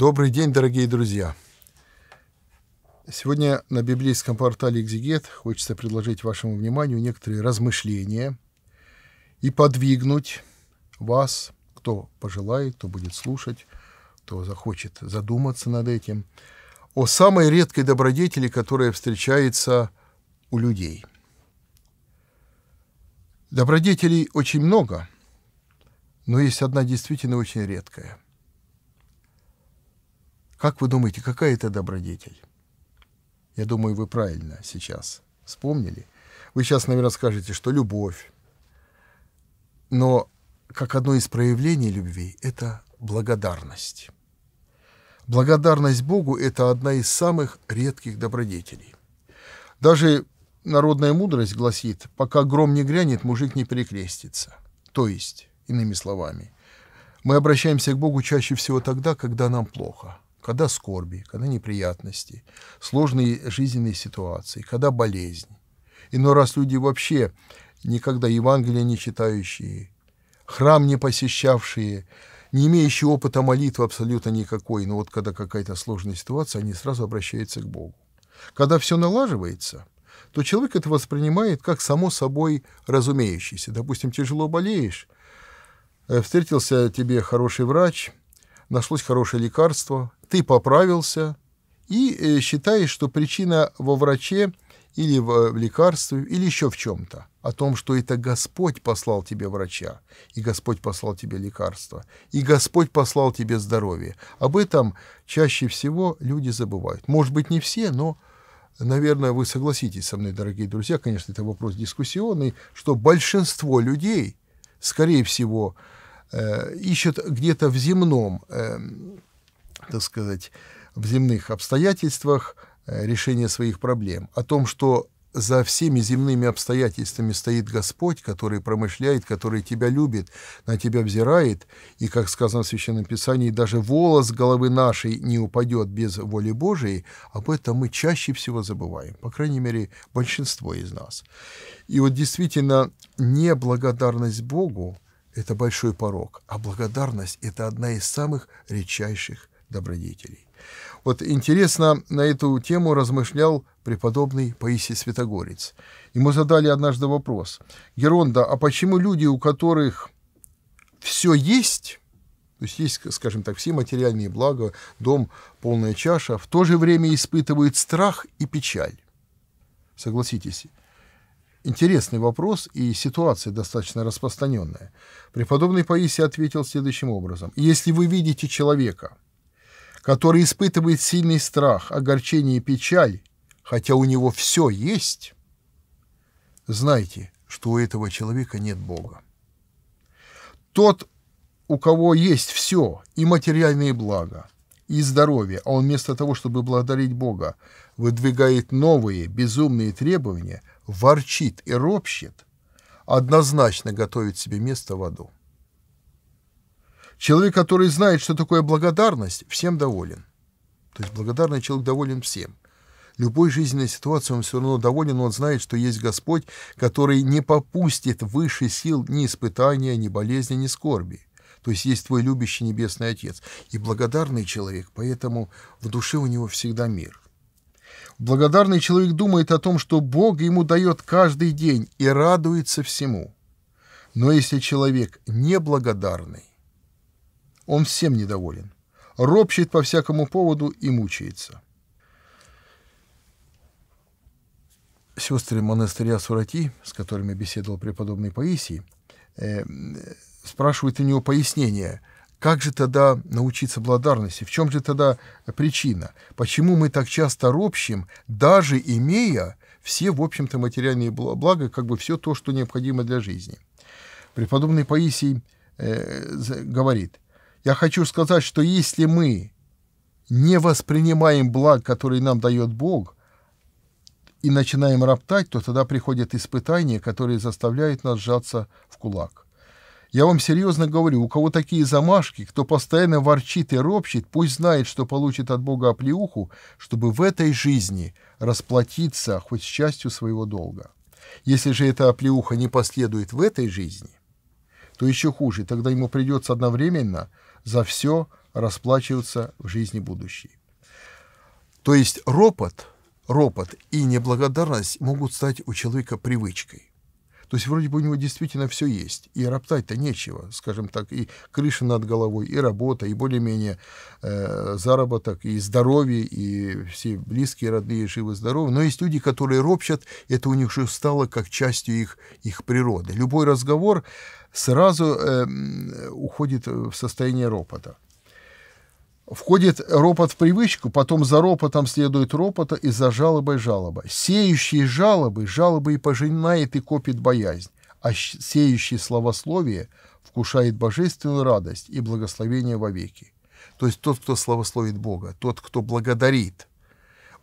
Добрый день, дорогие друзья! Сегодня на библейском портале Экзигет хочется предложить вашему вниманию некоторые размышления и подвигнуть вас, кто пожелает, кто будет слушать, кто захочет задуматься над этим, о самой редкой добродетели, которая встречается у людей. Добродетелей очень много, но есть одна действительно очень редкая – как вы думаете, какая это добродетель? Я думаю, вы правильно сейчас вспомнили. Вы сейчас, наверное, скажете, что любовь. Но как одно из проявлений любви – это благодарность. Благодарность Богу – это одна из самых редких добродетелей. Даже народная мудрость гласит, пока гром не грянет, мужик не перекрестится. То есть, иными словами, мы обращаемся к Богу чаще всего тогда, когда нам плохо – когда скорби, когда неприятности, сложные жизненные ситуации, когда болезнь. Иной раз люди вообще никогда Евангелие не читающие, храм не посещавшие, не имеющие опыта молитвы абсолютно никакой, но вот когда какая-то сложная ситуация, они сразу обращаются к Богу. Когда все налаживается, то человек это воспринимает как само собой разумеющееся. Допустим, тяжело болеешь, э, встретился тебе хороший врач, нашлось хорошее лекарство, ты поправился и э, считаешь, что причина во враче или в э, лекарстве, или еще в чем-то. О том, что это Господь послал тебе врача, и Господь послал тебе лекарство, и Господь послал тебе здоровье. Об этом чаще всего люди забывают. Может быть, не все, но наверное, вы согласитесь со мной, дорогие друзья, конечно, это вопрос дискуссионный, что большинство людей, скорее всего, э, ищут где-то в земном э, так сказать, в земных обстоятельствах э, решение своих проблем, о том, что за всеми земными обстоятельствами стоит Господь, который промышляет, который тебя любит, на тебя взирает, и, как сказано в Священном Писании, даже волос головы нашей не упадет без воли Божией, об этом мы чаще всего забываем, по крайней мере, большинство из нас. И вот действительно, неблагодарность Богу – это большой порог, а благодарность – это одна из самых редчайших добродетелей. Вот интересно, на эту тему размышлял преподобный Паисий Святогорец. Ему задали однажды вопрос. Геронда, а почему люди, у которых все есть, то есть есть, скажем так, все материальные блага, дом, полная чаша, в то же время испытывают страх и печаль? Согласитесь, интересный вопрос и ситуация достаточно распространенная. Преподобный Паисий ответил следующим образом. Если вы видите человека – который испытывает сильный страх, огорчение и печаль, хотя у него все есть, знайте, что у этого человека нет Бога. Тот, у кого есть все, и материальные блага, и здоровье, а он вместо того, чтобы благодарить Бога, выдвигает новые безумные требования, ворчит и ропщет, однозначно готовит себе место в аду. Человек, который знает, что такое благодарность, всем доволен. То есть благодарный человек доволен всем. Любой жизненной ситуации он все равно доволен, он знает, что есть Господь, который не попустит выше сил ни испытания, ни болезни, ни скорби. То есть есть твой любящий Небесный Отец. И благодарный человек, поэтому в душе у него всегда мир. Благодарный человек думает о том, что Бог ему дает каждый день и радуется всему. Но если человек неблагодарный, он всем недоволен. Ропщет по всякому поводу и мучается. Сестры монастыря Сурати, с которыми беседовал преподобный Паисий, э, спрашивают у него пояснение – как же тогда научиться благодарности? В чем же тогда причина? Почему мы так часто ропщим, даже имея все, в общем-то, материальные блага, как бы все то, что необходимо для жизни? Преподобный Паисий э, говорит, я хочу сказать, что если мы не воспринимаем благ, который нам дает Бог, и начинаем роптать, то тогда приходят испытания, которые заставляют нас сжаться в кулак. Я вам серьезно говорю, у кого такие замашки, кто постоянно ворчит и ропщит, пусть знает, что получит от Бога оплеуху, чтобы в этой жизни расплатиться хоть с частью своего долга. Если же эта оплеуха не последует в этой жизни, то еще хуже, тогда ему придется одновременно – за все расплачиваться в жизни будущей. То есть ропот, ропот и неблагодарность могут стать у человека привычкой. То есть вроде бы у него действительно все есть, и роптать-то нечего, скажем так, и крыша над головой, и работа, и более-менее э, заработок, и здоровье, и все близкие, родные живы-здоровы. Но есть люди, которые ропщат, это у них уже стало как частью их, их природы. Любой разговор сразу э, уходит в состояние ропота. Входит ропот в привычку, потом за ропотом следует ропота и за жалобой жалоба. сеющие жалобы, жалобы и пожинает и копит боязнь, а сеющие словословие вкушает божественную радость и благословение вовеки. То есть тот, кто словословит Бога, тот, кто благодарит,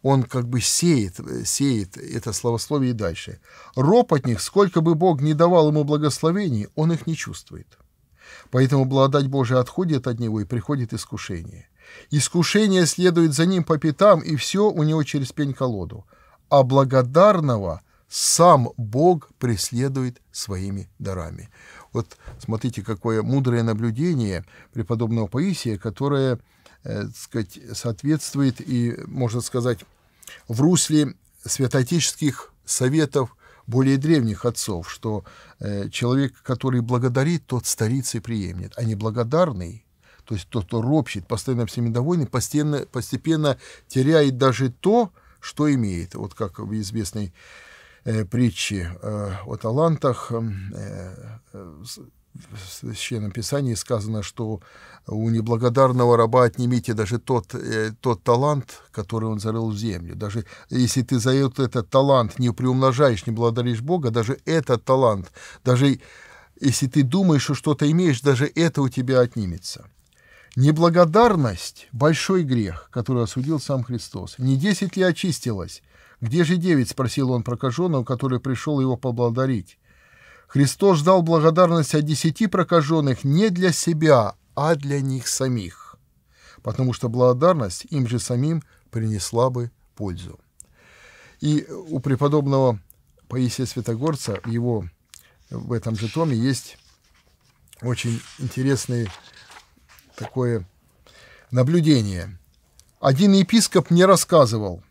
он как бы сеет, э, сеет это словословие и дальше. Ропотник, сколько бы Бог не давал ему благословений, он их не чувствует. Поэтому благодать Божия отходит от него и приходит искушение – Искушение следует за ним по пятам, и все у него через пень-колоду. А благодарного сам Бог преследует своими дарами. Вот смотрите, какое мудрое наблюдение преподобного Паисия, которое, э, сказать, соответствует и, можно сказать, в русле святоотеческих советов более древних отцов, что э, человек, который благодарит, тот старицей приемнет, а неблагодарный то есть тот, кто ропщит, постоянно всеми довольный, постепенно, постепенно теряет даже то, что имеет. Вот как в известной э, притче э, о талантах э, э, в Священном Писании сказано, что у неблагодарного раба отнимите даже тот, э, тот талант, который он зарыл в землю. Даже если ты за этот талант не приумножаешь, не благодаришь Бога, даже этот талант, даже если ты думаешь, что что-то имеешь, даже это у тебя отнимется. Неблагодарность — большой грех, который осудил сам Христос. Не десять ли очистилось? Где же девять? — спросил он прокаженного, который пришел его поблагодарить. Христос ждал благодарность от десяти прокаженных не для себя, а для них самих, потому что благодарность им же самим принесла бы пользу. И у преподобного Паисия Святогорца его в этом же томе есть очень интересный такое наблюдение. Один епископ мне рассказывал,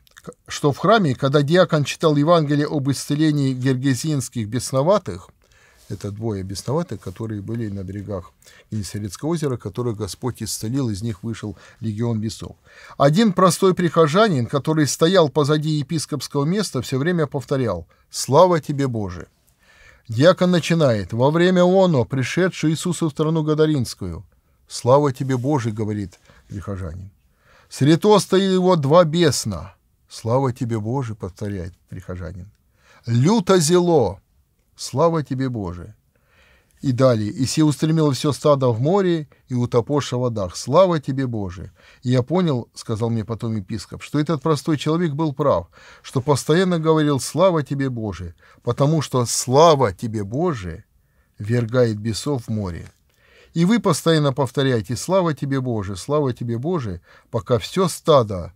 что в храме, когда диакон читал Евангелие об исцелении гергезинских бесноватых, это двое бесноватых, которые были на берегах Енисерецкого озера, которые Господь исцелил, из них вышел легион бесов. Один простой прихожанин, который стоял позади епископского места, все время повторял «Слава тебе, Боже!». Дьякон начинает «Во время оно, пришедшее Иисусу в страну Гадаринскую, «Слава тебе, Боже!» — говорит прихожанин. «Сред остая его два бесна!» «Слава тебе, Боже!» — повторяет прихожанин. «Люто зело!» «Слава тебе, Боже!» И далее. «И си устремило все стадо в море, и утопоша в водах. Слава тебе, Боже!» И я понял, — сказал мне потом епископ, — что этот простой человек был прав, что постоянно говорил «Слава тебе, Боже!» потому что «Слава тебе, Боже!» вергает бесов в море. И вы постоянно повторяете: «Слава тебе, Боже! Слава тебе, Боже!», пока все стадо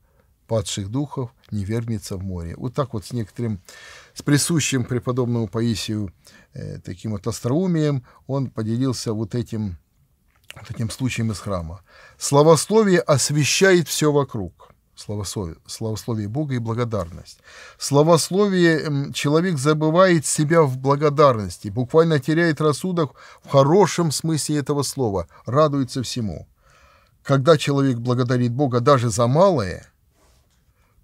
падших духов не вернется в море. Вот так вот с некоторым, с присущим преподобному Паисию э, таким вот остроумием он поделился вот этим, вот этим случаем из храма. Словословие освещает все вокруг славословие, славословие Бога и благодарность. Славословие человек забывает себя в благодарности, буквально теряет рассудок в хорошем смысле этого слова, радуется всему. Когда человек благодарит Бога даже за малое,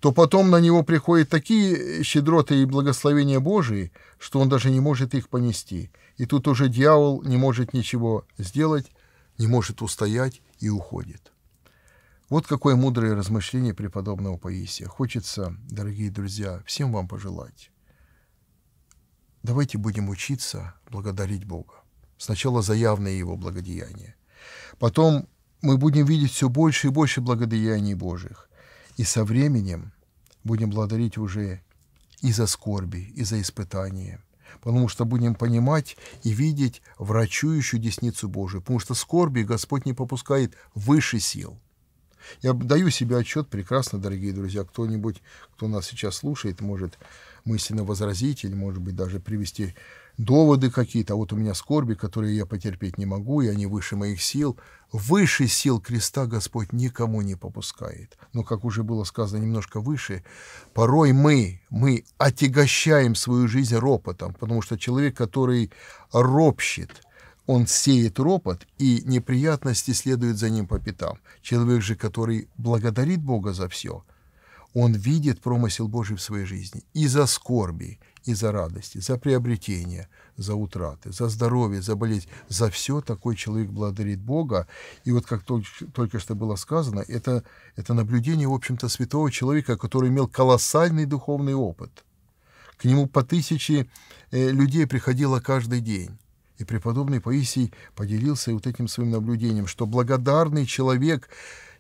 то потом на него приходят такие щедроты и благословения Божии, что он даже не может их понести. И тут уже дьявол не может ничего сделать, не может устоять и уходит. Вот какое мудрое размышление преподобного Паисия. Хочется, дорогие друзья, всем вам пожелать. Давайте будем учиться благодарить Бога. Сначала за явное Его благодеяние. Потом мы будем видеть все больше и больше благодеяний Божьих. И со временем будем благодарить уже и за скорби, и за испытания, потому что будем понимать и видеть врачующую десницу Божию, потому что скорби Господь не попускает выше сил. Я даю себе отчет прекрасно, дорогие друзья. Кто-нибудь, кто нас сейчас слушает, может мысленно возразить или, может быть, даже привести доводы какие-то. А вот у меня скорби, которые я потерпеть не могу, и они выше моих сил. Выше сил креста Господь никому не попускает. Но, как уже было сказано немножко выше, порой мы, мы отягощаем свою жизнь ропотом, потому что человек, который ропщет – он сеет ропот, и неприятности следуют за ним по пятам. Человек же, который благодарит Бога за все, он видит промысел Божий в своей жизни и за скорби, и за радости, за приобретение, за утраты, за здоровье, за болезнь. За все такой человек благодарит Бога. И вот как только, только что было сказано, это, это наблюдение, в общем-то, святого человека, который имел колоссальный духовный опыт. К нему по тысяче э, людей приходило каждый день и преподобный Паисий поделился вот этим своим наблюдением, что благодарный человек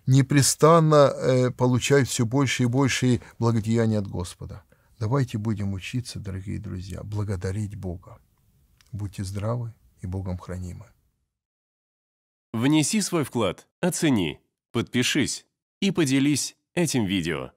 непрестанно э, получает все больше и больше благодеяния от Господа. Давайте будем учиться, дорогие друзья, благодарить Бога. Будьте здравы и Богом хранимы. Внеси свой вклад, оцени, подпишись и поделись этим видео.